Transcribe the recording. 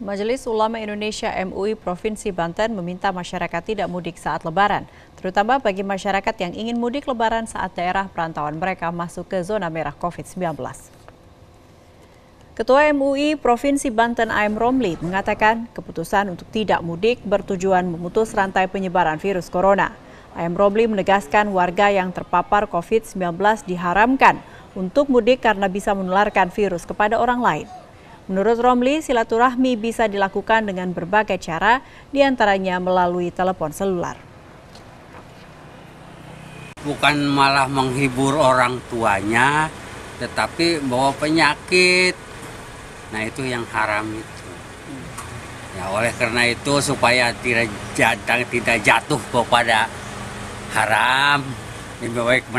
Majelis Ulama Indonesia MUI Provinsi Banten meminta masyarakat tidak mudik saat lebaran, terutama bagi masyarakat yang ingin mudik lebaran saat daerah perantauan mereka masuk ke zona merah COVID-19. Ketua MUI Provinsi Banten Am Romli mengatakan keputusan untuk tidak mudik bertujuan memutus rantai penyebaran virus corona. Am Romli menegaskan warga yang terpapar COVID-19 diharamkan untuk mudik karena bisa menularkan virus kepada orang lain. Menurut Romli, silaturahmi bisa dilakukan dengan berbagai cara, diantaranya melalui telepon selular. Bukan malah menghibur orang tuanya, tetapi bawa penyakit. Nah itu yang haram itu. Ya oleh karena itu supaya tidak jatuh, tidak jatuh kepada haram, lebih baik